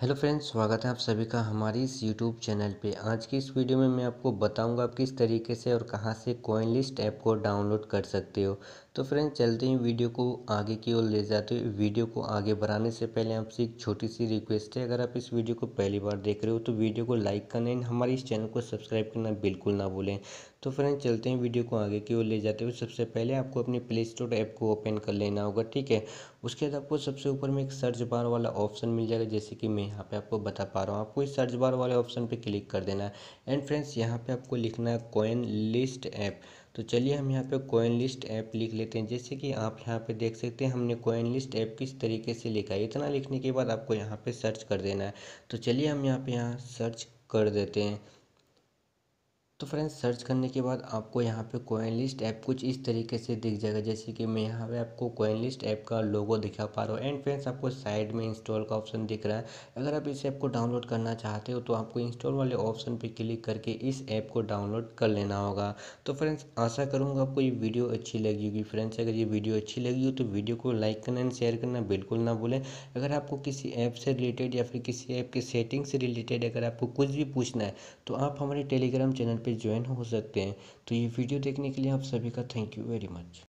hello friends स्वागत है आप सभी का हमारी इस यूट्यूब चैनल पे आज की इस वीडियो में मैं आपको बताऊंगा आप किस तरीके से और कहां से कॉइन लिस्ट ऐप को डाउनलोड कर सकते हो तो फ्रेंड्स चलते ही वीडियो को आगे की ओर ले जाते हो वीडियो को आगे बढ़ाने से पहले आपसे एक छोटी सी रिक्वेस्ट है अगर आप इस वीडियो को पहली बार देख रहे हो तो वीडियो को लाइक करना एंड हमारे इस चैनल को सब्सक्राइब करना बिल्कुल ना भूलें तो फ्रेंड्स चलते हैं वीडियो को आगे की ओर ले जाते हो सबसे पहले आपको अपने प्ले स्टोर ऐप को ओपन कर लेना होगा ठीक है उसके बाद आपको सबसे ऊपर में एक सर्च बार वाला ऑप्शन मिल जाएगा जैसे कि मैं यहाँ पे आपको बता पा रहा हूँ आपको इस सर्च बार वाले ऑप्शन पे क्लिक कर देना है एंड फ्रेंड्स यहाँ पे आपको लिखना है कोइन लिस्ट ऐप तो चलिए हम यहाँ पे कोइन लिस्ट ऐप लिख लेते हैं जैसे कि आप यहाँ पे देख सकते हैं हमने कोइन लिस्ट ऐप किस तरीके से लिखा है इतना लिखने के बाद आपको यहाँ पर सर्च कर देना है तो चलिए हम यहाँ पर यहाँ सर्च कर देते हैं तो फ्रेंड्स सर्च करने के बाद आपको यहाँ पे कोइन लिस्ट ऐप कुछ इस तरीके से दिख जाएगा जैसे कि मैं यहाँ पे आपको कोइन लिस्ट ऐप का लोगो दिखा पा रहा हूँ एंड फ्रेंड्स आपको साइड में इंस्टॉल का ऑप्शन दिख रहा है अगर आप इस ऐप को डाउनलोड करना चाहते हो तो आपको इंस्टॉल वाले ऑप्शन पर क्लिक करके इस ऐप को डाउनलोड कर लेना होगा तो फ्रेंड्स आशा करूँगा आपको ये वीडियो अच्छी लगी होगी फ्रेंड्स अगर ये वीडियो अच्छी लगी हो तो वीडियो को लाइक करना एंड शेयर करना बिल्कुल ना भूलें अगर आपको किसी ऐप से रिलेटेड या फिर किसी ऐप के सेटिंग से रिलेटेड अगर आपको कुछ भी पूछना है तो आप हमारे टेलीग्राम चैनल पर पे ज्वाइन हो सकते हैं तो ये वीडियो देखने के लिए आप सभी का थैंक यू वेरी मच